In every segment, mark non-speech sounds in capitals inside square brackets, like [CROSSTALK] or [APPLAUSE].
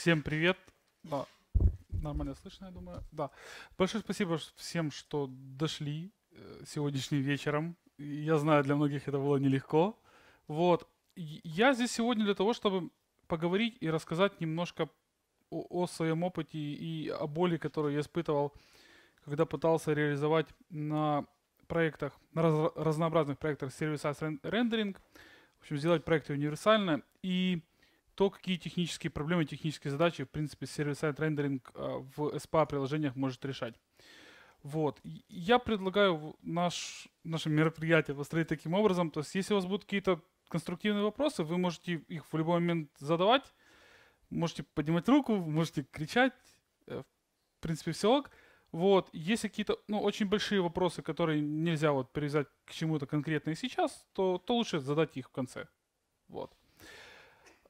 Всем привет. Да, нормально слышно, я думаю. Да. Большое спасибо всем, что дошли э, сегодняшним вечером. Я знаю, для многих это было нелегко. Вот. Я здесь сегодня для того, чтобы поговорить и рассказать немножко о, о своем опыте и о боли, которую я испытывал, когда пытался реализовать на проектах, на раз, разнообразных проектах сервиса рендеринг. В общем, сделать проекты универсально. И то, какие технические проблемы, технические задачи, в принципе, сервис-сайт рендеринг а, в SPA приложениях может решать. Вот. Я предлагаю наш, наше мероприятие построить таким образом. То есть, если у вас будут какие-то конструктивные вопросы, вы можете их в любой момент задавать. Можете поднимать руку, можете кричать. Э, в принципе, все ок. Вот. Если какие-то ну, очень большие вопросы, которые нельзя вот привязать к чему-то конкретно сейчас, то, то лучше задать их в конце. Вот.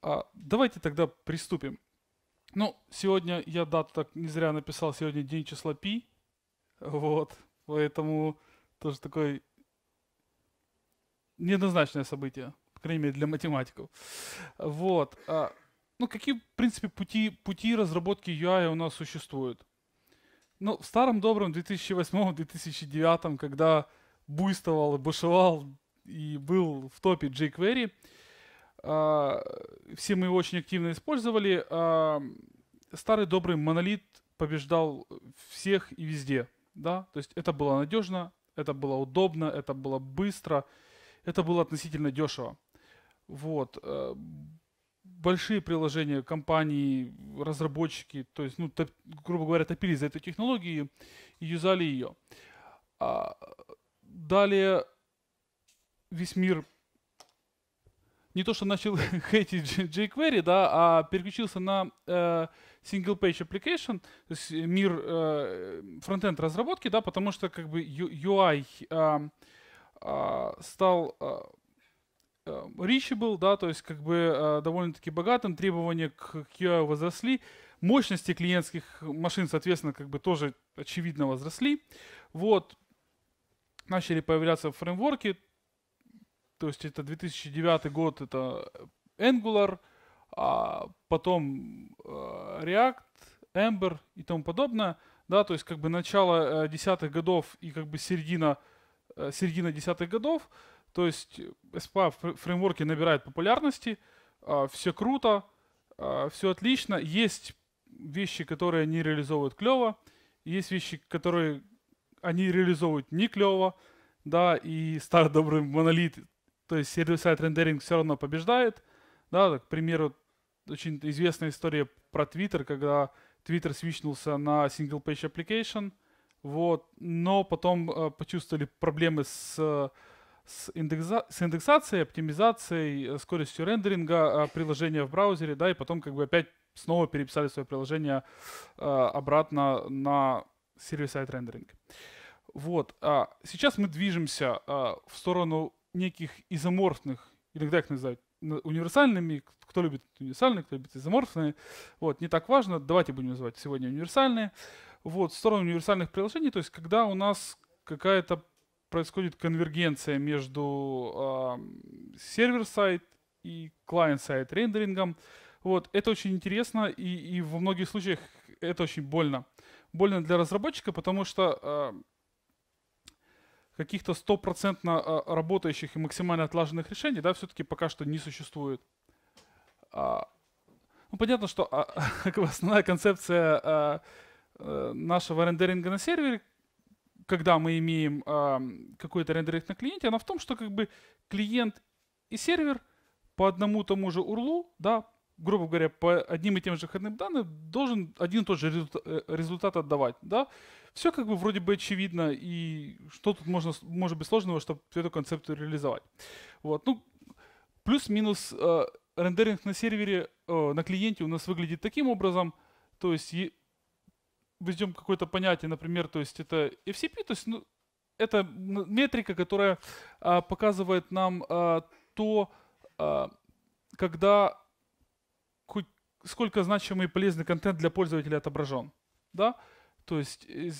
А, давайте тогда приступим. Ну, сегодня я дату так не зря написал, сегодня день числа пи. Вот, поэтому тоже такое неоднозначное событие, по крайней мере, для математиков. Вот. А, ну, какие, в принципе, пути, пути разработки UI у нас существуют? Ну, в старом добром 2008-2009, когда буйствовал и бушевал и был в топе jQuery – а, все мы его очень активно использовали. А, старый добрый монолит побеждал всех и везде. Да? То есть это было надежно, это было удобно, это было быстро, это было относительно дешево. Вот. Э, большие приложения, компании, разработчики, то есть, ну, топ, грубо говоря, топили за эту технологию и юзали ее. А, далее весь мир не то, что начал [LAUGHS] хейтить jQuery, да, а переключился на э, single page application, то есть э, мир э, фронтенд разработки, да, потому что как бы UI э, э, стал э, э, reachable, да, то есть как бы э, довольно-таки богатым, требования к, к UI возросли, мощности клиентских машин, соответственно, как бы тоже очевидно возросли, вот, начали появляться фреймворки, то есть это 2009 год, это Angular, а потом э, React, Ember и тому подобное. Да, то есть как бы начало э, десятых годов и как бы середина, э, середина десятых годов. То есть SPA в фреймворке набирает популярности, а, все круто, а, все отлично. Есть вещи, которые они реализовывают клево, есть вещи, которые они реализовывают не клево, да, и [LAUGHS] старый добрый монолит то есть server сайт рендеринг все равно побеждает. Да, к примеру, очень известная история про Twitter, когда Twitter свичнулся на single page application, вот, но потом э, почувствовали проблемы с, э, с, индекса, с индексацией, оптимизацией, э, скоростью рендеринга э, приложения в браузере, да, и потом как бы опять снова переписали свое приложение э, обратно на сервис-сайт рендеринг. Вот, а сейчас мы движемся а, в сторону неких изоморфных, иногда их называют универсальными, кто любит универсальные, кто любит изоморфные, вот, не так важно, давайте будем называть сегодня универсальные, вот, в сторону универсальных приложений, то есть когда у нас какая-то происходит конвергенция между э, а, сервер-сайт и клиент-сайт рендерингом, вот, это очень интересно и, и во многих случаях это очень больно. Больно для разработчика, потому что э, каких-то стопроцентно а, работающих и максимально отлаженных решений, да, все-таки пока что не существует. А, ну, понятно, что а, [LAUGHS] основная концепция э, нашего рендеринга на сервере, когда мы имеем какой-то рендеринг на клиенте, она в том, что как бы клиент и сервер по одному тому же урлу, да, грубо говоря, по одним и тем же входным данным должен один и тот же э, результат отдавать, да? Все как бы вроде бы очевидно, и что тут можно, может быть сложного, чтобы эту концепцию реализовать. Вот, ну, плюс-минус э, рендеринг на сервере, э, на клиенте у нас выглядит таким образом, то есть и, возьмем какое-то понятие, например, то есть это FCP, то есть ну, это метрика, которая э, показывает нам э, то, э, когда сколько значимый и полезный контент для пользователя отображен. Да? То есть, э,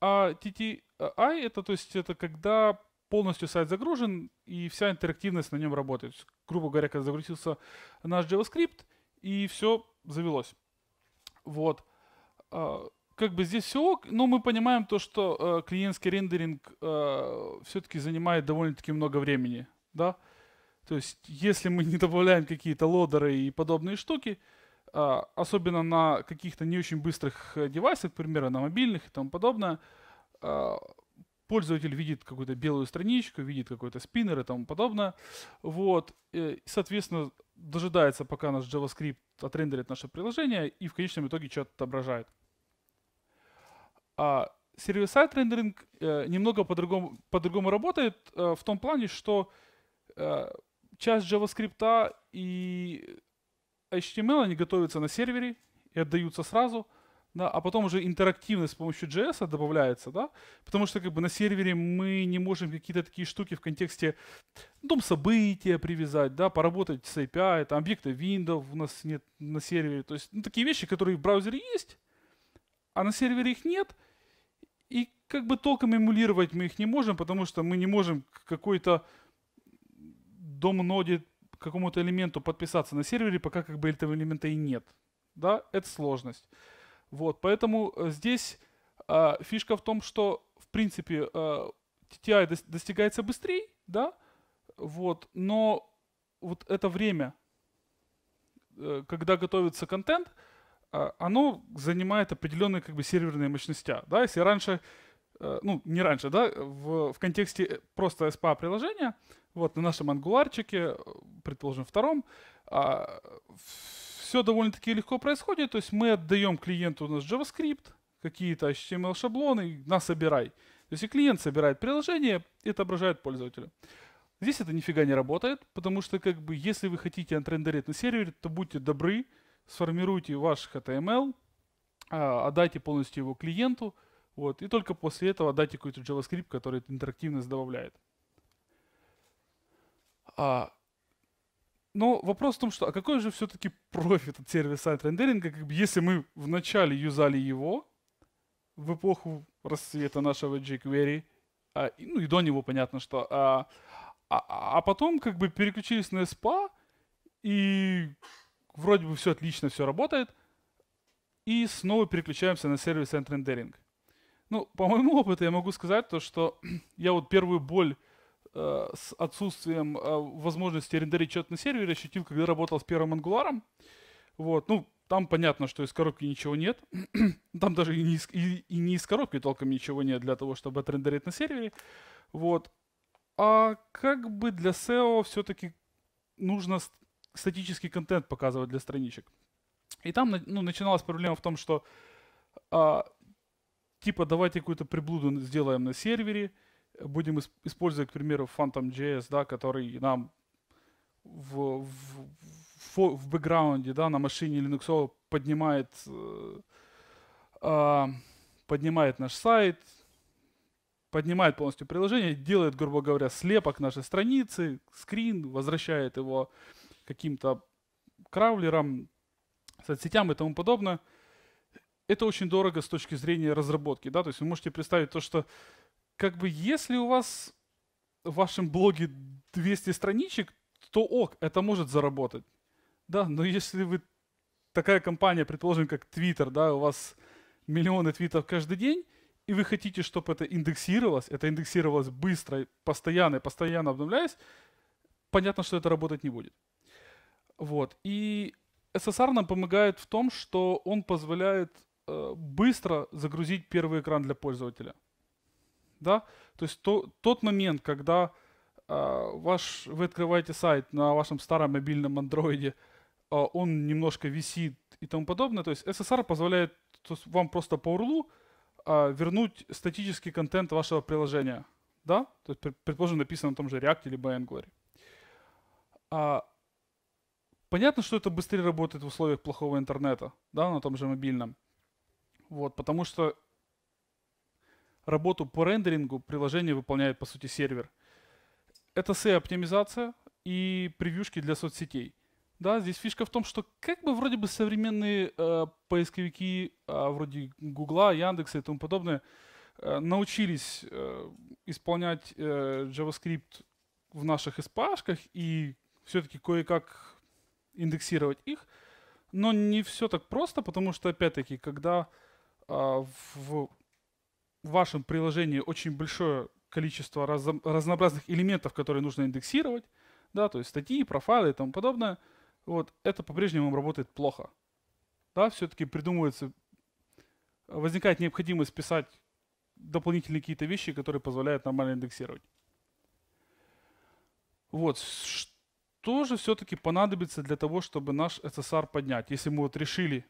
а TTI это, то есть, это когда полностью сайт загружен и вся интерактивность на нем работает. грубо говоря, когда загрузился наш JavaScript и все завелось. Вот. А, как бы здесь все ок, но мы понимаем то, что э, клиентский рендеринг э, все-таки занимает довольно-таки много времени. Да? То есть, если мы не добавляем какие-то лодеры и подобные штуки, а, особенно на каких-то не очень быстрых э, девайсах, к примеру, на мобильных и тому подобное, а, пользователь видит какую-то белую страничку, видит какой-то спиннер и тому подобное. Вот. Э, и, соответственно, дожидается, пока наш JavaScript отрендерит наше приложение и в конечном итоге что-то отображает. А сервис-сайт рендеринг э, немного по-другому, по-другому работает в том плане, что часть JavaScript и HTML они готовятся на сервере и отдаются сразу, да, а потом уже интерактивность с помощью JS а добавляется, да, потому что как бы на сервере мы не можем какие-то такие штуки в контексте дом события привязать, да, поработать с API, там объекты Windows у нас нет на сервере, то есть ну, такие вещи, которые в браузере есть, а на сервере их нет, и как бы толком эмулировать мы их не можем, потому что мы не можем какой-то дом ноде какому-то элементу подписаться на сервере, пока как бы этого элемента и нет. Да, это сложность. Вот, поэтому э, здесь э, фишка в том, что, в принципе, э, TTI дос достигается быстрее, да, вот, но вот это время, э, когда готовится контент, э, оно занимает определенные как бы серверные мощности, да, если раньше Э, ну, не раньше, да, в, в контексте э, просто SPA-приложения, вот, на нашем ангуларчике, э, предположим, втором, а, все довольно-таки легко происходит, то есть мы отдаем клиенту у нас JavaScript, какие-то HTML-шаблоны, на собирай. То есть и клиент собирает приложение и отображает пользователя. Здесь это нифига не работает, потому что как бы если вы хотите отрендерить на сервере, то будьте добры, сформируйте ваш HTML, а, отдайте полностью его клиенту – вот. И только после этого дайте какой-то JavaScript, который интерактивность добавляет. А, но ну, вопрос в том, что а какой же все-таки профит от сервиса сайт рендеринга, как бы, если мы вначале юзали его в эпоху расцвета нашего jQuery, а, и, ну и до него понятно, что, а, а, а потом как бы переключились на SPA, и вроде бы все отлично, все работает, и снова переключаемся на сервис and рендеринг. Ну, по моему опыту я могу сказать то, что [CLEARS THROAT] я вот первую боль э, с отсутствием э, возможности рендерить что-то на сервере ощутил, когда работал с первым ангуларом. Вот, ну, там понятно, что из коробки ничего нет. [CLEARS THROAT] там даже и не, из, и, и не из коробки толком ничего нет для того, чтобы отрендерить на сервере. Вот. А как бы для SEO все-таки нужно статический контент показывать для страничек. И там ну, начиналась проблема в том, что а, типа давайте какую-то приблуду сделаем на сервере, будем использовать, к примеру, Phantom.js, да, который нам в, в, в, в бэкграунде, да, на машине Linux поднимает, э, э, поднимает наш сайт, поднимает полностью приложение, делает, грубо говоря, слепок нашей страницы, скрин, возвращает его каким-то краулерам, соцсетям и тому подобное – это очень дорого с точки зрения разработки, да, то есть вы можете представить то, что как бы если у вас в вашем блоге 200 страничек, то ок, это может заработать, да, но если вы такая компания, предположим, как Twitter, да, у вас миллионы твитов каждый день, и вы хотите, чтобы это индексировалось, это индексировалось быстро, постоянно, постоянно обновляясь, понятно, что это работать не будет. Вот. И SSR нам помогает в том, что он позволяет Э, быстро загрузить первый экран для пользователя. Да? То есть то, тот момент, когда э, ваш, вы открываете сайт на вашем старом мобильном андроиде, э, он немножко висит и тому подобное. То есть SSR позволяет то есть вам просто по урлу вернуть статический контент вашего приложения. Да? То есть, предположим, написано на том же React или Angular. А, понятно, что это быстрее работает в условиях плохого интернета, да, на том же мобильном. Вот, потому что работу по рендерингу приложение выполняет, по сути, сервер. Это SEO-оптимизация и превьюшки для соцсетей. Да, здесь фишка в том, что как бы вроде бы современные э, поисковики э, вроде Гугла, Яндекса и тому подобное э, научились э, исполнять э, JavaScript в наших spa и все-таки кое-как индексировать их, но не все так просто, потому что, опять-таки, когда а, в вашем приложении очень большое количество разнообразных элементов, которые нужно индексировать, да, то есть статьи, профайлы и тому подобное, вот, это по-прежнему работает плохо. Да, все-таки придумывается, возникает необходимость писать дополнительные какие-то вещи, которые позволяют нормально индексировать. Вот, что же все-таки понадобится для того, чтобы наш SSR поднять? Если мы вот решили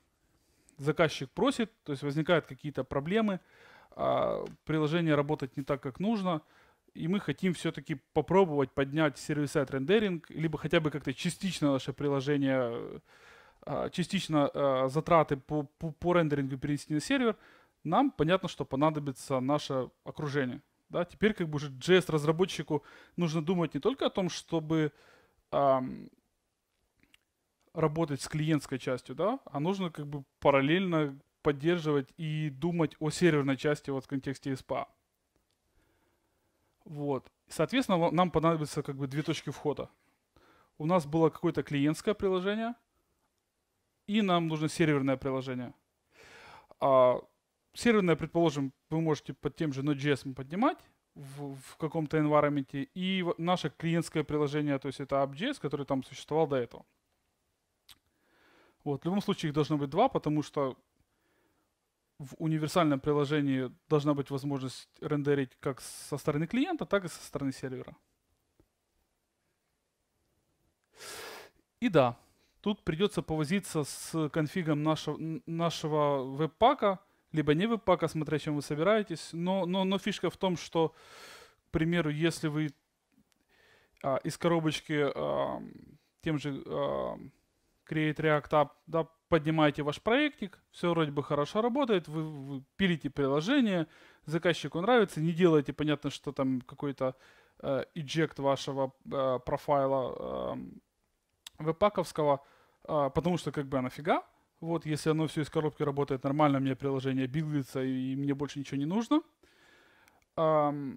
заказчик просит, то есть возникают какие-то проблемы, а, приложение работать не так, как нужно, и мы хотим все-таки попробовать поднять сервис-сайт рендеринг, либо хотя бы как-то частично наше приложение, а, частично а, затраты по, по, по рендерингу перенести на сервер, нам понятно, что понадобится наше окружение. Да? Теперь как бы уже JS-разработчику нужно думать не только о том, чтобы эм, работать с клиентской частью, да, а нужно как бы параллельно поддерживать и думать о серверной части вот в контексте SPA. А. Вот. Соответственно, нам понадобится как бы две точки входа. У нас было какое-то клиентское приложение, и нам нужно серверное приложение. А серверное, предположим, вы можете под тем же Node.js поднимать в, в каком-то environment, и наше клиентское приложение, то есть это App.js, который там существовал до этого. Вот, в любом случае их должно быть два, потому что в универсальном приложении должна быть возможность рендерить как со стороны клиента, так и со стороны сервера. И да, тут придется повозиться с конфигом нашего, нашего веб-пака, либо не веб-пака, смотря чем вы собираетесь. Но, но, но фишка в том, что, к примеру, если вы а, из коробочки а, тем же а, Create React App, да, поднимаете ваш проектик, все вроде бы хорошо работает, вы, вы пилите приложение, заказчику нравится, не делаете, понятно, что там какой-то э, вашего э, профайла э, веб-паковского, э, потому что как бы нафига, вот, если оно все из коробки работает нормально, у меня приложение билдится и мне больше ничего не нужно, э,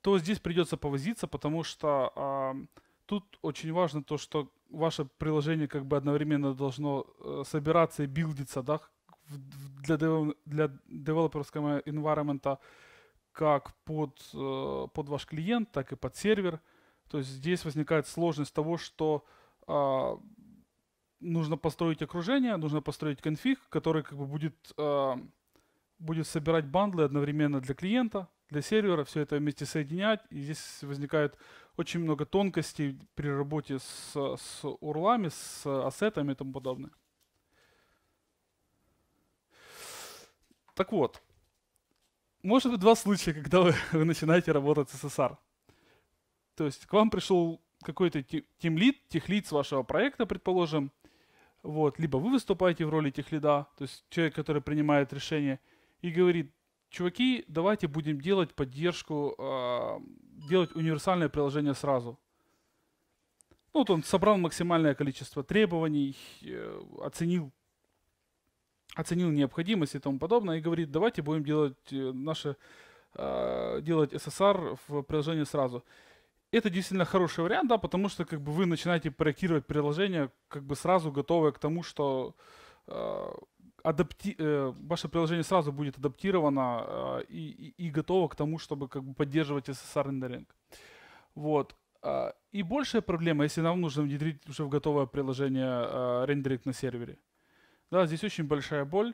то здесь придется повозиться, потому что э, тут очень важно то, что ваше приложение как бы одновременно должно э, собираться и билдиться, да, для, для девелоперского environment как под, э, под ваш клиент, так и под сервер. То есть здесь возникает сложность того, что а, нужно построить окружение, нужно построить конфиг, который как бы будет, а, будет собирать бандлы одновременно для клиента, для сервера, все это вместе соединять. И здесь возникает очень много тонкостей при работе с, с урлами, с ассетами и тому подобное. Так вот, может быть два случая, когда вы, [LAUGHS] вы начинаете работать с SSR. То есть к вам пришел какой-то тимлид, техлид с вашего проекта, предположим, вот, либо вы выступаете в роли техлида, то есть человек, который принимает решение, и говорит, чуваки, давайте будем делать поддержку, э, делать универсальное приложение сразу. Ну, вот он собрал максимальное количество требований, э, оценил, оценил необходимость и тому подобное, и говорит, давайте будем делать э, наше, э, делать SSR в приложении сразу. Это действительно хороший вариант, да, потому что как бы вы начинаете проектировать приложение как бы сразу готовое к тому, что э, адапти... Э, ваше приложение сразу будет адаптировано э, и, и, и готово к тому, чтобы как бы поддерживать SSR рендеринг. Вот. А, и большая проблема, если нам нужно внедрить уже в готовое приложение э, рендеринг на сервере. Да, здесь очень большая боль.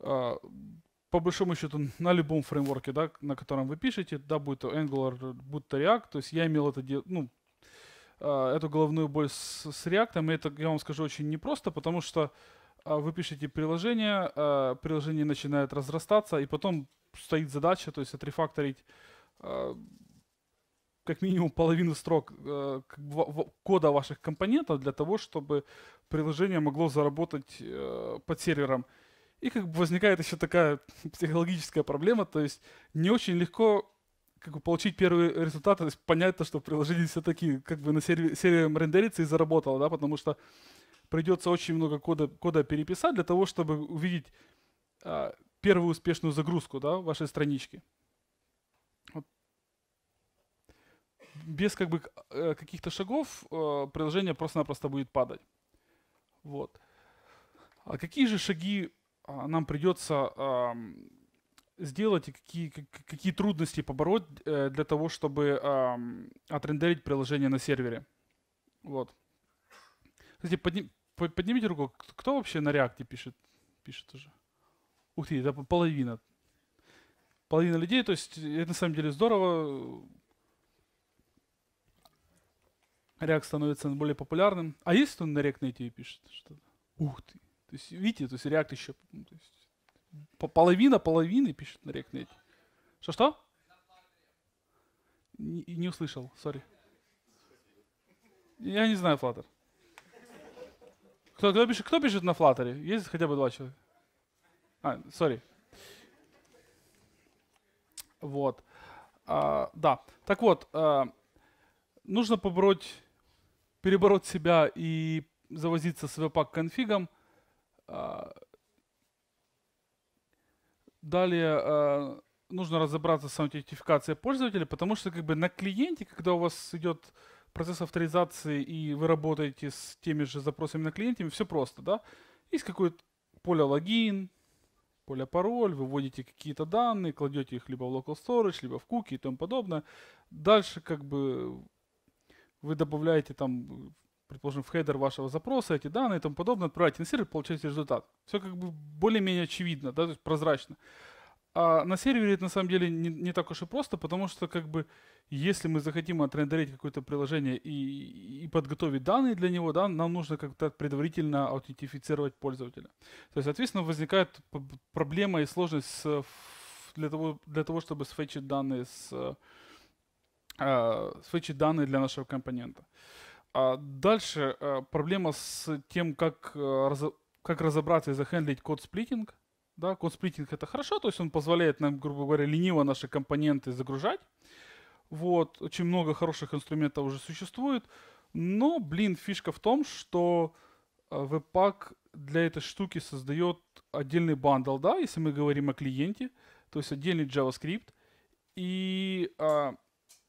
А, по большому счету на любом фреймворке, да, на котором вы пишете, да, будь то Angular, будь то React, то есть я имел это дело, ну, а, эту головную боль с, с React, и это, я вам скажу, очень непросто, потому что а, вы пишете приложение, а, приложение начинает разрастаться, и потом стоит задача, то есть отрефакторить а, как минимум половину строк кода ваших компонентов для того, чтобы приложение могло заработать э, под сервером. И как бы возникает еще такая [LAUGHS] психологическая проблема, то есть не очень легко как бы получить первые результаты, то есть понять то, что приложение все-таки как бы на сервере, сервере рендерится и заработало, да, потому что придется очень много кода, кода переписать для того, чтобы увидеть а, первую успешную загрузку да, вашей странички. Вот. Без как бы, э, каких-то шагов а, приложение просто-напросто будет падать. Вот. А какие же шаги а, нам придется а, сделать и какие, какие трудности побороть э, для того, чтобы э, отрендерить приложение на сервере. Вот. Кстати, подни, поднимите руку, кто вообще на реакте пишет? Пишет уже. Ух ты, это половина. Половина людей, то есть э, это на самом деле здорово. React становится более популярным. А есть он на React Native пишет что-то? Ух ты. То есть, видите, то есть React еще... То есть, половина половины пишет на React Native. Что-что? Не, не услышал, сори. Я не знаю Flutter. Кто, кто, пишет, кто пишет на флаттере? Есть хотя бы два человека? А, сори. Вот. А, да. Так вот, а, нужно побороть, перебороть себя и завозиться с веб конфигом. А, далее а, нужно разобраться с аутентификацией пользователя, потому что как бы на клиенте, когда у вас идет процесс авторизации и вы работаете с теми же запросами на клиентами, все просто, да? Есть какое-то поле логин, поле пароль, вы вводите какие-то данные, кладете их либо в local storage, либо в куки и тому подобное. Дальше как бы вы добавляете там, предположим, в хедер вашего запроса эти данные и тому подобное, отправляете на сервер, получаете результат. Все как бы более-менее очевидно, да, то есть прозрачно. А на сервере это на самом деле не, не так уж и просто, потому что как бы если мы захотим отрендерить какое-то приложение и, и подготовить данные для него, да, нам нужно как-то предварительно аутентифицировать пользователя. То есть, соответственно, возникает проблема и сложность с, для, того, для того, чтобы сфетчить данные, с, э, сфетчить данные для нашего компонента. А дальше э, проблема с тем, как, э, как разобраться и захендлить код сплитинг – да, консплитинг это хорошо, то есть он позволяет нам, грубо говоря, лениво наши компоненты загружать. Вот, очень много хороших инструментов уже существует. Но, блин, фишка в том, что Webpack э, для этой штуки создает отдельный бандл, да, если мы говорим о клиенте, то есть отдельный JavaScript. И а,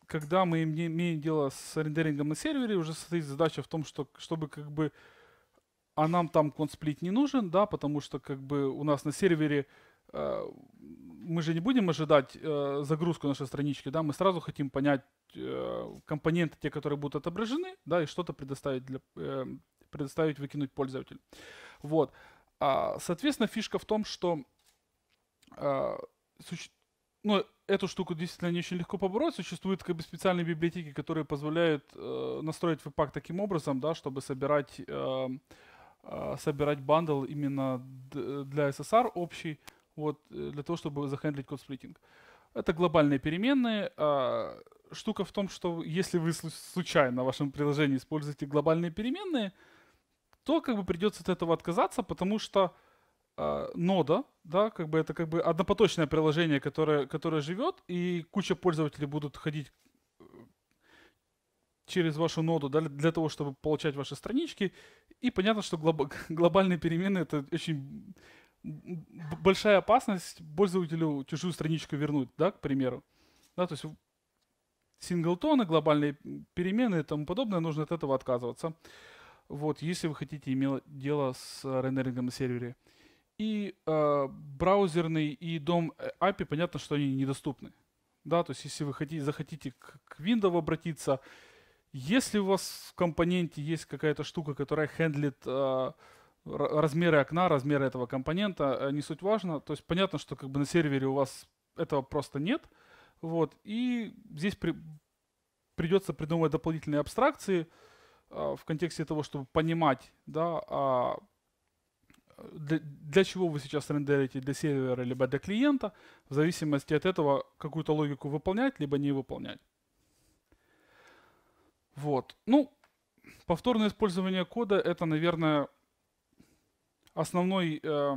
когда мы имеем дело с рендерингом на сервере, уже стоит задача в том, что, чтобы как бы а нам там консплит не нужен, да, потому что как бы у нас на сервере э, мы же не будем ожидать э, загрузку нашей странички, да, мы сразу хотим понять э, компоненты, те, которые будут отображены, да, и что-то предоставить, для, э, предоставить, выкинуть пользователю. Вот. А, соответственно, фишка в том, что э, суще... ну, эту штуку действительно не очень легко побороть. Существуют как бы специальные библиотеки, которые позволяют э, настроить веб-пак таким образом, да, чтобы собирать... Э, а, собирать бандл именно для SSR общий, вот, э, для того, чтобы захендлить код-сплитинг. Это глобальные переменные. А, штука в том, что если вы случайно в вашем приложении используете глобальные переменные, то как бы придется от этого отказаться, потому что а, нода, да, как бы это как бы однопоточное приложение, которое, которое живет, и куча пользователей будут ходить э, через вашу ноду да, для того, чтобы получать ваши странички и понятно, что глоб... [LAUGHS] глобальные перемены — это очень большая опасность пользователю чужую страничку вернуть, да, к примеру. Да, то есть синглтоны, глобальные перемены и тому подобное, нужно от этого отказываться. Вот, если вы хотите иметь дело с рендерингом на сервере. И э, браузерный и дом э, API, понятно, что они недоступны. Да, то есть если вы хотите, захотите к, к Windows обратиться, если у вас в компоненте есть какая-то штука, которая хендлит э, размеры окна, размеры этого компонента, э, не суть важно. То есть понятно, что как бы на сервере у вас этого просто нет. Вот. И здесь при, придется придумывать дополнительные абстракции э, в контексте того, чтобы понимать, да, а для, для чего вы сейчас рендерите для сервера либо для клиента, в зависимости от этого какую-то логику выполнять либо не выполнять. Вот. Ну, повторное использование кода — это, наверное, основной э,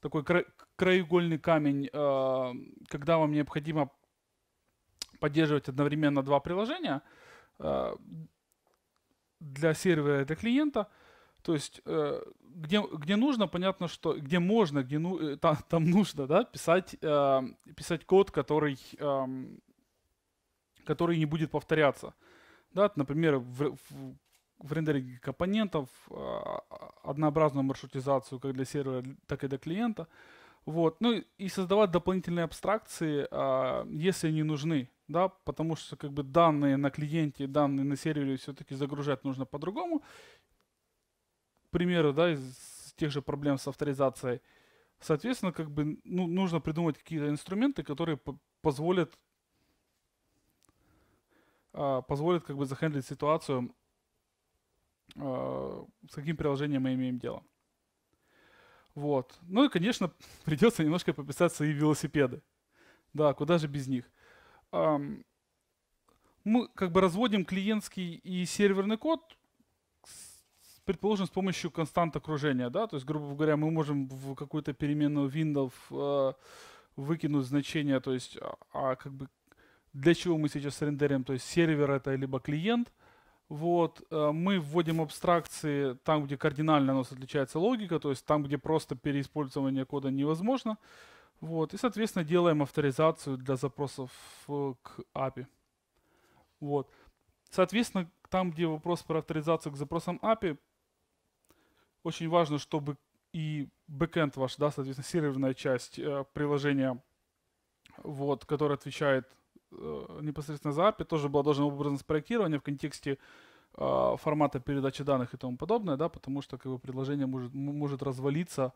такой кра- краеугольный камень, э, когда вам необходимо поддерживать одновременно два приложения э, для сервера и для клиента. То есть, э, где, где нужно, понятно, что где можно, где ну, э, там, там нужно да, писать, э, писать код, который, э, который не будет повторяться. Да, например, в, в, рендеринге компонентов, а, а, однообразную маршрутизацию как для сервера, так и для клиента. Вот. Ну и создавать дополнительные абстракции, а, если они нужны, да, потому что как бы данные на клиенте, данные на сервере все-таки загружать нужно по-другому. К примеру, да, из тех же проблем с авторизацией. Соответственно, как бы ну, нужно придумать какие-то инструменты, которые позволят а, позволит как бы захендлить ситуацию, а, с каким приложением мы имеем дело. Вот. Ну и, конечно, [LAUGHS] придется немножко пописать свои велосипеды. Да, куда же без них. Мы как бы разводим клиентский и серверный код, предположим, с помощью констант окружения. Да? То есть, грубо говоря, мы можем в какую-то переменную Windows а, выкинуть значение, то есть, а, а как бы для чего мы сейчас рендерим, то есть сервер это либо клиент. Вот, э, мы вводим абстракции там, где кардинально у нас отличается логика, то есть там, где просто переиспользование кода невозможно. Вот, и, соответственно, делаем авторизацию для запросов э, к API. Вот. Соответственно, там, где вопрос про авторизацию к запросам API, очень важно, чтобы и бэкэнд ваш, да, соответственно, серверная часть э, приложения, вот, которая отвечает Э, непосредственно за API тоже было должным образом спроектирование в контексте э, формата передачи данных и тому подобное, да, потому что как бы, предложение может, может развалиться,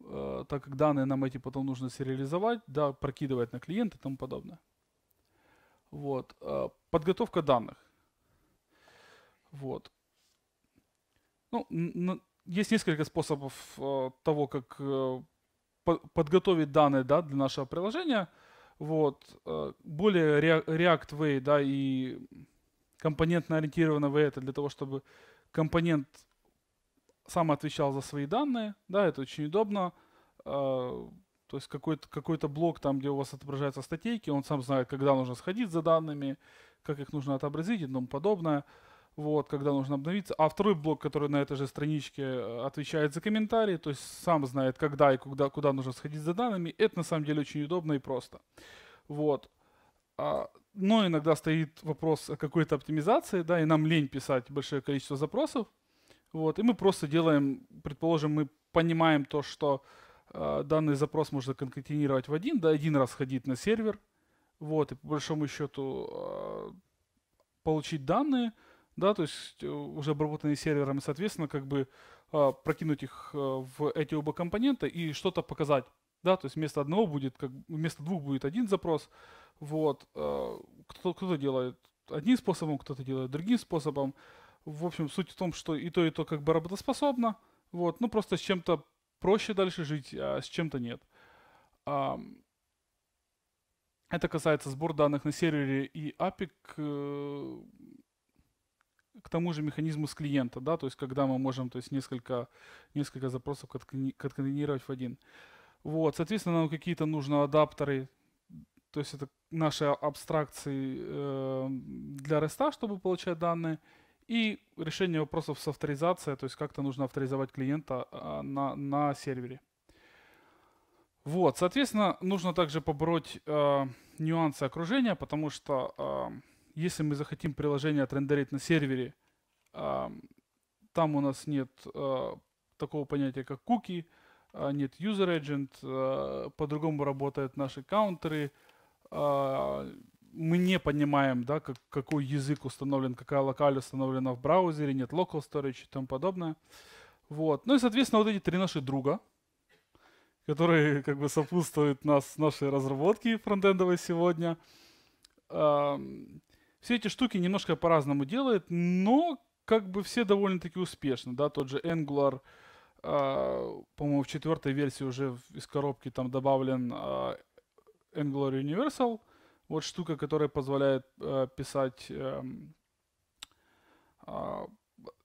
э, так как данные нам эти потом нужно сериализовать, да, прокидывать на клиент и тому подобное. Вот. Э, подготовка данных. Вот. Ну, есть несколько способов э, того, как э, подготовить данные да, для нашего приложения – вот. Э, более React Way, да, и компонентно ориентированного это для того, чтобы компонент сам отвечал за свои данные, да, это очень удобно. Э, то есть какой-то какой блок там, где у вас отображаются статейки, он сам знает, когда нужно сходить за данными, как их нужно отобразить и тому подобное вот, когда нужно обновиться. А второй блок, который на этой же страничке э, отвечает за комментарии, то есть сам знает, когда и куда, куда нужно сходить за данными, это на самом деле очень удобно и просто. Вот. А, но иногда стоит вопрос о какой-то оптимизации, да, и нам лень писать большое количество запросов, вот, и мы просто делаем, предположим, мы понимаем то, что э, данный запрос можно конкатенировать в один, да, один раз ходить на сервер, вот, и по большому счету э, получить данные – да, то есть э, уже обработанные сервером, и, соответственно, как бы а, прокинуть их а, в эти оба компонента и что-то показать, да, то есть вместо одного будет, как, вместо двух будет один запрос, вот, а, кто-то кто делает одним способом, кто-то делает другим способом, в общем, суть в том, что и то, и то как бы работоспособно, вот, ну просто с чем-то проще дальше жить, а с чем-то нет. Это касается сбор данных на сервере и API к э, к тому же механизму с клиента, да, то есть когда мы можем то есть несколько, несколько запросов конкатенировать в один. Вот, соответственно, нам какие-то нужны адаптеры, то есть это наши абстракции э, для REST, чтобы получать данные, и решение вопросов с авторизацией, то есть как-то нужно авторизовать клиента э, на, на сервере. Вот, соответственно, нужно также побороть э, нюансы окружения, потому что э, если мы захотим приложение отрендерить на сервере, там у нас нет а, такого понятия, как куки, а, нет user agent, а, по-другому работают наши каунтеры, мы не понимаем, да, как, какой язык установлен, какая локаль установлена в браузере, нет local storage и тому подобное. Вот. Ну и, соответственно, вот эти три наши друга, которые [LAUGHS] как бы сопутствуют нас, нашей разработке фронтендовой сегодня, все эти штуки немножко по-разному делает, но как бы все довольно-таки успешно, да, тот же Angular, э, по-моему, в четвертой версии уже из коробки там добавлен э, Angular Universal, вот штука, которая позволяет э, писать э, э,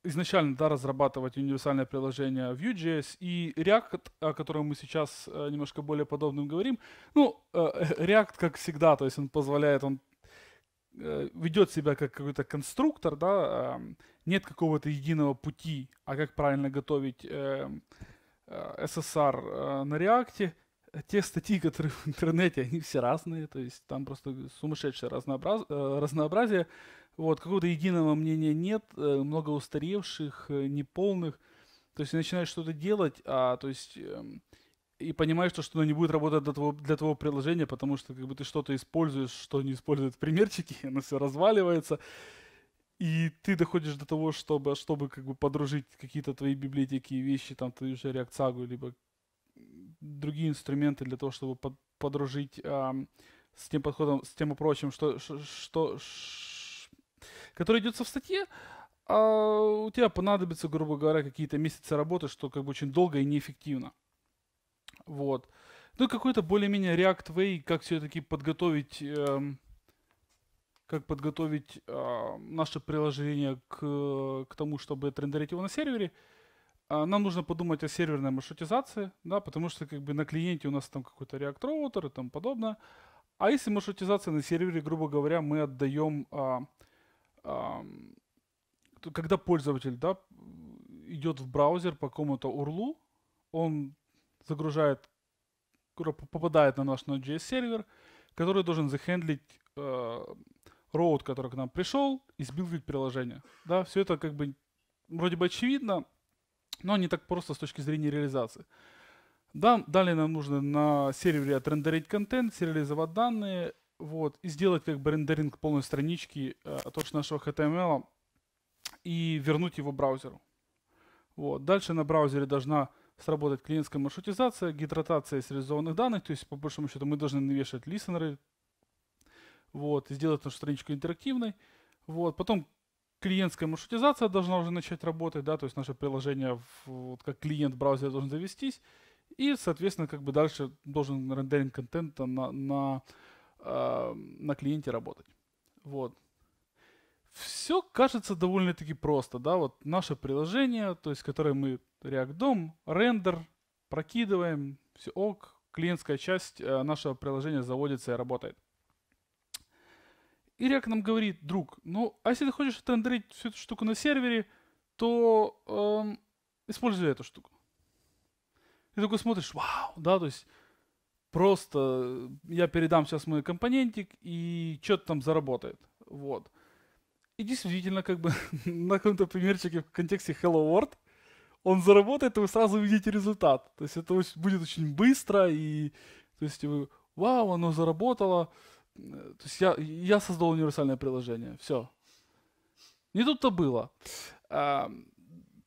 изначально да, разрабатывать универсальное приложение Vue.js и React, о котором мы сейчас э, немножко более подобным говорим. Ну, э, э, React, как всегда, то есть он позволяет, он Э, ведет себя как какой-то конструктор, да, эм, нет какого-то единого пути, а как правильно готовить эм, э, SSR э, на реакте. Те статьи, которые в интернете, они все разные, то есть там просто сумасшедшее разнообраз... разнообразие. Вот, какого-то единого мнения нет, много устаревших, неполных. То есть начинаешь что-то делать, а то есть эм, и понимаешь, то, что оно не будет работать для твоего, для твоего приложения, потому что как бы ты что-то используешь, что не использует примерчики, [LAUGHS] оно все разваливается. И ты доходишь до того, чтобы, чтобы как бы подружить какие-то твои библиотеки и вещи, там ты уже реакцагу, либо другие инструменты для того, чтобы под, подружить эм, с тем подходом, с тем и прочим, что, что, что который идется в статье, а у тебя понадобится, грубо говоря, какие-то месяцы работы, что как бы очень долго и неэффективно. Вот. Ну, какой-то более-менее React Way, как все-таки подготовить, э, как подготовить э, наше приложение к, к тому, чтобы трендерить его на сервере. Э, нам нужно подумать о серверной маршрутизации, да, потому что как бы на клиенте у нас там какой-то React Router и тому подобное. А если маршрутизация на сервере, грубо говоря, мы отдаем, а, а, когда пользователь да, идет в браузер по какому-то URL, он загружает, попадает на наш Node.js сервер, который должен захендлить э, роут, который к нам пришел, и сбилдить приложение. Да, все это как бы вроде бы очевидно, но не так просто с точки зрения реализации. Да, далее нам нужно на сервере отрендерить контент, сериализовать данные, вот, и сделать как бы рендеринг полной странички э, точно нашего HTML и вернуть его браузеру. Вот. Дальше на браузере должна сработать клиентская маршрутизация, гидратация сериализованных данных, то есть по большому счету мы должны навешать листенеры, вот, сделать нашу страничку интерактивной. Вот. Потом клиентская маршрутизация должна уже начать работать, да, то есть наше приложение в, вот, как клиент браузера должен завестись, и, соответственно, как бы дальше должен рендеринг контента на, на, э, на клиенте работать. Вот. Все кажется довольно-таки просто, да, вот наше приложение, то есть которое мы React-дом, рендер, прокидываем, все ок, клиентская часть э, нашего приложения заводится и работает. И React нам говорит, друг, ну, а если ты хочешь отрендерить всю эту штуку на сервере, то эм, используй эту штуку. И такой смотришь, вау, да, то есть просто э, я передам сейчас мой компонентик, и что-то там заработает. Вот. И действительно, как бы [LAUGHS] на каком-то примерчике в контексте Hello World он заработает, и вы сразу увидите результат. То есть это будет очень быстро, и то есть вы, вау, оно заработало. То есть я, я создал универсальное приложение, все. Не тут-то было. А,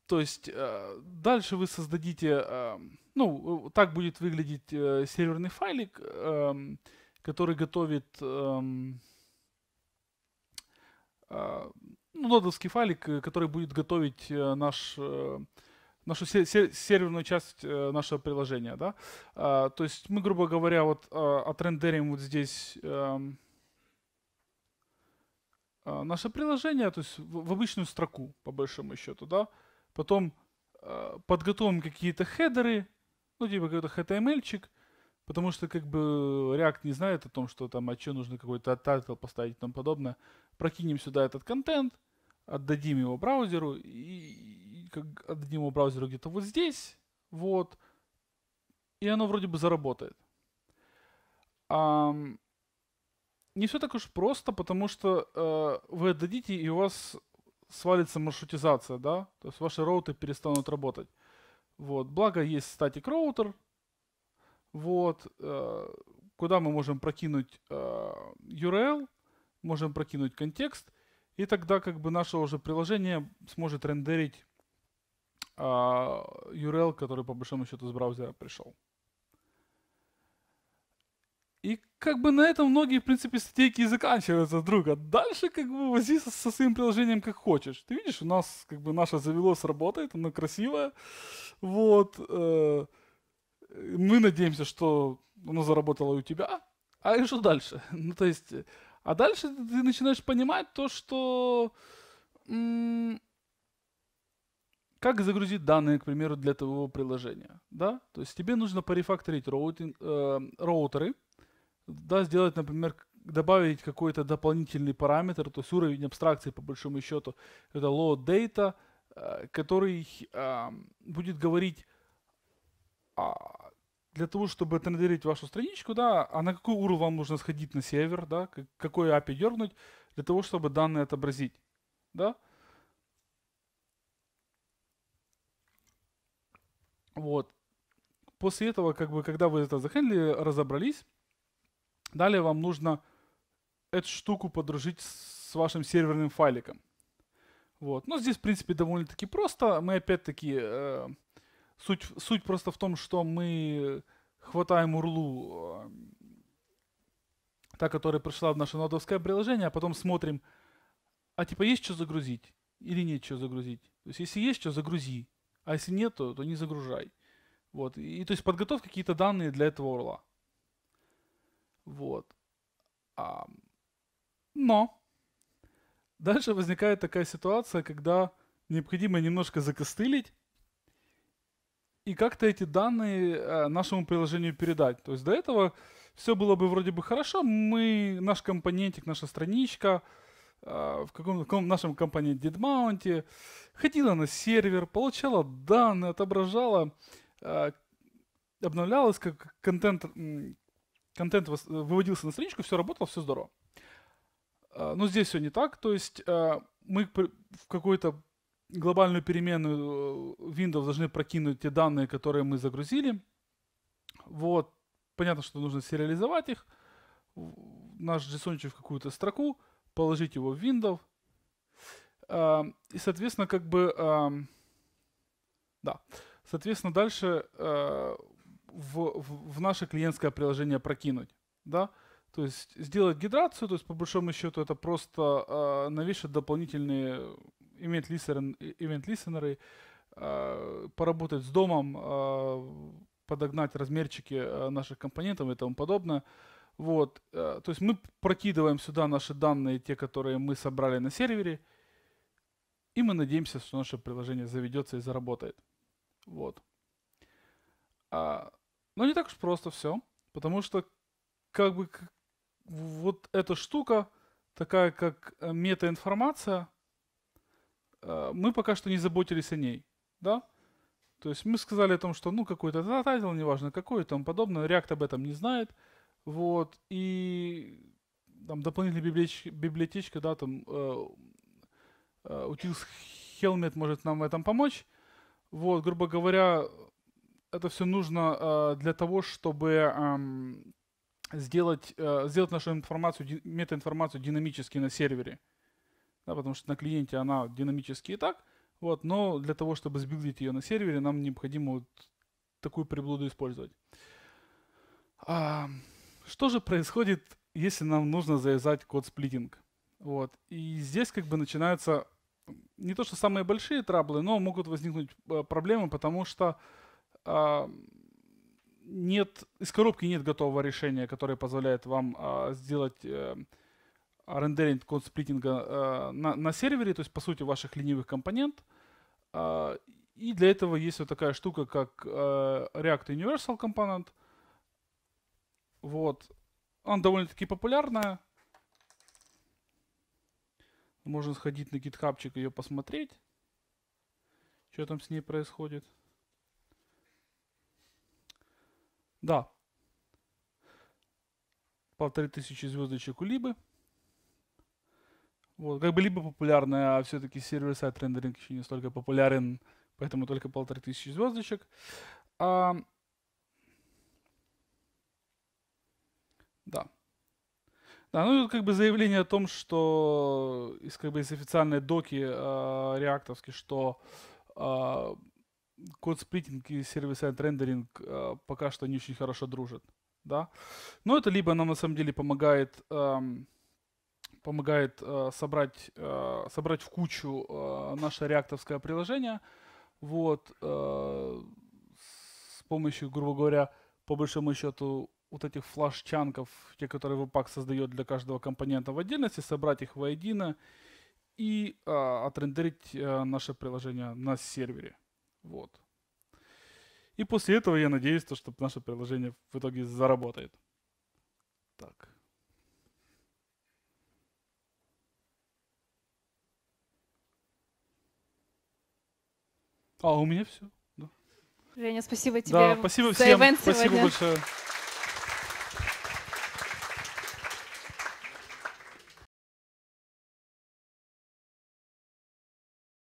то есть а, дальше вы создадите, а, ну, так будет выглядеть а, серверный файлик, а, который готовит... А, ну, нодовский файлик, который будет готовить наш нашу серверную часть э, нашего приложения, да. А, то есть мы, грубо говоря, вот э, отрендерим вот здесь эм, э, наше приложение, то есть в обычную строку, по большому счету, да. Потом подготовим какие-то хедеры, ну, типа какой-то HTML-чик, потому что как бы React не знает о том, что там, а что нужно какой-то тайтл поставить и тому подобное. Прокинем сюда этот контент, отдадим его браузеру и, к одному браузеру где-то вот здесь, вот, и оно вроде бы заработает. А, не все так уж просто, потому что э, вы отдадите, и у вас свалится маршрутизация, да, то есть ваши роуты перестанут работать. Вот, благо есть статик роутер, вот, э, куда мы можем прокинуть э, URL, можем прокинуть контекст, и тогда как бы наше уже приложение сможет рендерить а, URL, который по большому счету из браузера пришел. И как бы на этом многие, в принципе, статейки и заканчиваются друга. Дальше как бы вози со, со своим приложением как хочешь. Ты видишь, у нас как бы наше завелось, работает, оно красивое. Вот. Э, мы надеемся, что оно заработало и у тебя. А и что дальше? [LAUGHS] Ну, то есть... А дальше ты начинаешь понимать то, что... М- как загрузить данные, к примеру, для твоего приложения. Да? То есть тебе нужно порефакторить роутинг, э, роутеры, да, сделать, например, добавить какой-то дополнительный параметр, то есть уровень абстракции, по большому счету, это load data, э, который э, будет говорить, э, для того, чтобы тендерить вашу страничку, да, а на какой URL вам нужно сходить на сервер, да, какой API дернуть, для того, чтобы данные отобразить, да. Вот. После этого, как бы, когда вы это захендлили, разобрались, далее вам нужно эту штуку подружить с вашим серверным файликом. Вот. Но ну, здесь, в принципе, довольно-таки просто. Мы опять-таки... Э, суть, суть просто в том, что мы хватаем урлу, э, та, которая пришла в наше нодовское приложение, а потом смотрим, а типа есть что загрузить или нет что загрузить. То есть если есть что, загрузи. А если нет, то, то не загружай. Вот. И, и то есть подготовь какие-то данные для этого орла. Вот. А, но дальше возникает такая ситуация, когда необходимо немножко закостылить и как-то эти данные э, нашему приложению передать. То есть до этого все было бы вроде бы хорошо, мы, наш компонентик, наша страничка – а, в каком-то нашем компании DeadMount, ходила на сервер, получала данные, отображала, а, обновлялась, как контент, контент выводился на страничку, все работало, все здорово. А, Но ну, здесь все не так, то есть мы в какую-то глобальную перемену э, Windows должны прокинуть те данные, которые мы загрузили. Вот, понятно, что нужно сериализовать их, наш JSON в какую-то строку, положить его в Windows. И, соответственно, как бы... Да. Соответственно, дальше э, в, в наше клиентское приложение прокинуть. Да? То есть сделать гидрацию, то есть по большому счету это просто э, навешать дополнительные event, listener, event listener, э, поработать с домом, подогнать размерчики наших компонентов и тому подобное. Вот, э, то есть мы прокидываем сюда наши данные, те, которые мы собрали на сервере, и мы надеемся, что наше приложение заведется и заработает. Вот. А, но ну, не так уж просто все, потому что как бы вот эта штука, такая как э, метаинформация, э, мы пока что не заботились о ней, да? То есть мы сказали о том, что ну какой-то тайтл, неважно какой и тому подобное, React об этом не знает – вот, и там дополнительная библиотечка, библиотечка да, там э, э, утилс Хелмет может нам в этом помочь. Вот, грубо говоря, это все нужно э, для того, чтобы э, сделать, э, сделать нашу информацию, метаинформацию динамически на сервере. Да, потому что на клиенте она динамически и так. Вот, но для того, чтобы сбилдить ее на сервере, нам необходимо вот такую приблуду использовать. Что же происходит, если нам нужно завязать код сплитинг? Вот. И здесь как бы начинаются не то что самые большие траблы, но могут возникнуть э, проблемы, потому что э, нет, из коробки нет готового решения, которое позволяет вам э, сделать э, рендеринг код сплитинга э, на, на сервере, то есть по сути ваших ленивых компонент. А, и для этого есть вот такая штука, как э, React Universal Component – вот. Она довольно-таки популярная. Можно сходить на гитхабчик ее посмотреть. Что там с ней происходит. Да. Полторы тысячи звездочек у Либы. Вот, как бы либо популярная, а все-таки сервер-сайт рендеринг еще не столько популярен, поэтому только полторы тысячи звездочек. А, Да. Да, ну как бы заявление о том, что из как бы из официальной доки э, реактовски, что э, код сплитинг и сервис рендеринг э, пока что не очень хорошо дружат, да. Но ну, это либо нам на самом деле помогает э, помогает э, собрать э, собрать в кучу э, наше реактовское приложение, вот э, с помощью, грубо говоря, по большому счету вот этих флаш-чанков, те, которые Webpack создает для каждого компонента в отдельности, собрать их воедино и а, отрендерить а, наше приложение на сервере. Вот. И после этого я надеюсь, то, что наше приложение в итоге заработает. Так. А, у меня все. Да. Женя, спасибо тебе. Да, спасибо всем. Спасибо сегодня. большое.